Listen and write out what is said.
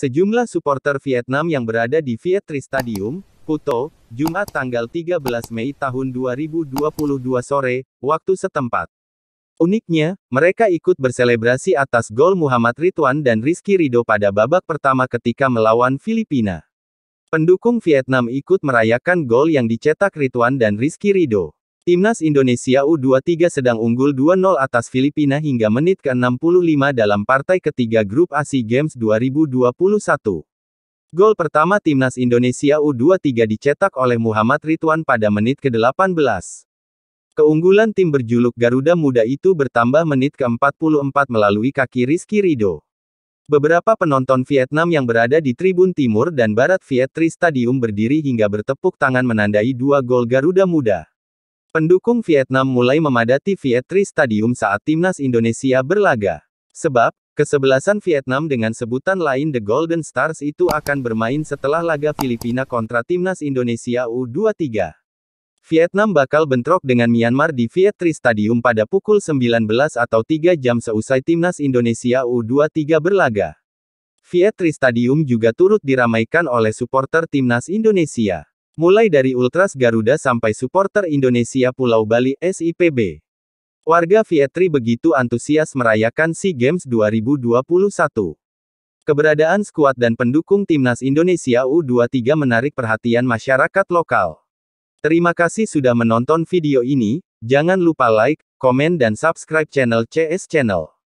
Sejumlah supporter Vietnam yang berada di Vietri Stadium, Kuto, Jumat tanggal 13 Mei tahun 2022 sore, waktu setempat. Uniknya, mereka ikut berselebrasi atas gol Muhammad Ridwan dan Rizky Rido pada babak pertama ketika melawan Filipina. Pendukung Vietnam ikut merayakan gol yang dicetak Ridwan dan Rizky Rido. Timnas Indonesia U23 sedang unggul 2-0 atas Filipina hingga menit ke-65 dalam partai ketiga grup ASI Games 2021. Gol pertama Timnas Indonesia U23 dicetak oleh Muhammad Ridwan pada menit ke-18. Keunggulan tim berjuluk Garuda Muda itu bertambah menit ke-44 melalui kaki Rizky Rido. Beberapa penonton Vietnam yang berada di tribun timur dan barat Viet Tri Stadium berdiri hingga bertepuk tangan menandai dua gol Garuda Muda. Pendukung Vietnam mulai memadati Vietri Stadium saat timnas Indonesia berlaga. Sebab, kesebelasan Vietnam dengan sebutan lain The Golden Stars itu akan bermain setelah laga Filipina kontra timnas Indonesia U23. Vietnam bakal bentrok dengan Myanmar di Vietri Stadium pada pukul 19 atau 3 jam seusai timnas Indonesia U23 berlaga. Vietri Stadium juga turut diramaikan oleh supporter timnas Indonesia mulai dari Ultras Garuda sampai supporter Indonesia Pulau Bali SIPB. Warga Vietri begitu antusias merayakan SEA Games 2021. Keberadaan skuad dan pendukung timnas Indonesia U23 menarik perhatian masyarakat lokal. Terima kasih sudah menonton video ini, jangan lupa like, komen dan subscribe channel CS Channel.